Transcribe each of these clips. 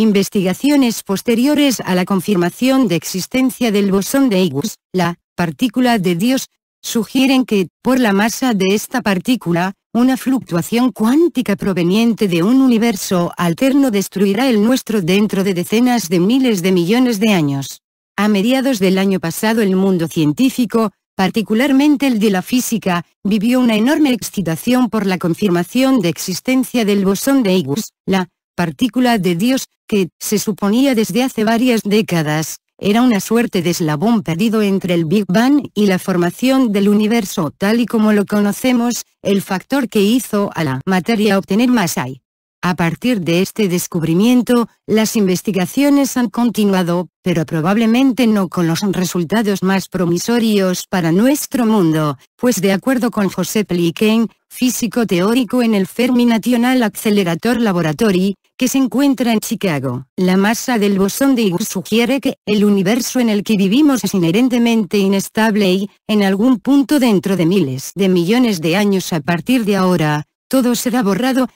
Investigaciones posteriores a la confirmación de existencia del bosón de Higgs, la partícula de Dios, sugieren que, por la masa de esta partícula, una fluctuación cuántica proveniente de un universo alterno destruirá el nuestro dentro de decenas de miles de millones de años. A mediados del año pasado el mundo científico, particularmente el de la física, vivió una enorme excitación por la confirmación de existencia del bosón de Higgs, la partícula de Dios, que, se suponía desde hace varias décadas, era una suerte de eslabón perdido entre el Big Bang y la formación del universo tal y como lo conocemos, el factor que hizo a la materia obtener más hay. A partir de este descubrimiento, las investigaciones han continuado, pero probablemente no con los resultados más promisorios para nuestro mundo, pues de acuerdo con Josep Peliquén, físico teórico en el Fermi National Accelerator Laboratory, que se encuentra en Chicago. La masa del bosón de Higgs sugiere que el universo en el que vivimos es inherentemente inestable y, en algún punto dentro de miles de millones de años a partir de ahora, todo será borrado,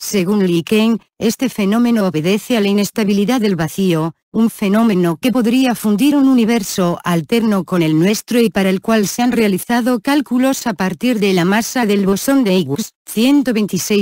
según Ken, este fenómeno obedece a la inestabilidad del vacío, un fenómeno que podría fundir un universo alterno con el nuestro y para el cual se han realizado cálculos a partir de la masa del bosón de Higgs,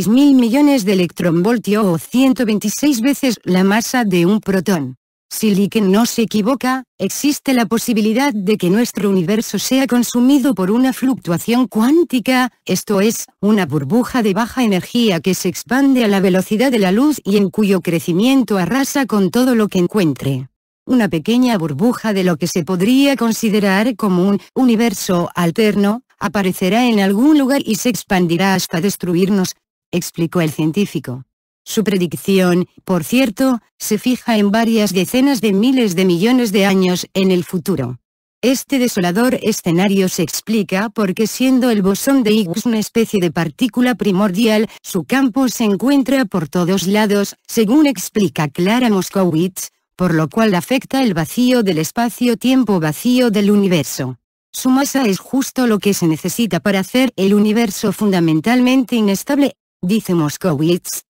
mil millones de electronvoltio o 126 veces la masa de un protón. Si Liken no se equivoca, existe la posibilidad de que nuestro universo sea consumido por una fluctuación cuántica, esto es, una burbuja de baja energía que se expande a la velocidad de la luz y en cuyo crecimiento arrasa con todo lo que encuentre una pequeña burbuja de lo que se podría considerar como un universo alterno, aparecerá en algún lugar y se expandirá hasta destruirnos, explicó el científico. Su predicción, por cierto, se fija en varias decenas de miles de millones de años en el futuro. Este desolador escenario se explica porque siendo el bosón de Higgs una especie de partícula primordial, su campo se encuentra por todos lados, según explica Clara Moskowitz, por lo cual afecta el vacío del espacio-tiempo vacío del universo. Su masa es justo lo que se necesita para hacer el universo fundamentalmente inestable, dice Moskowitz,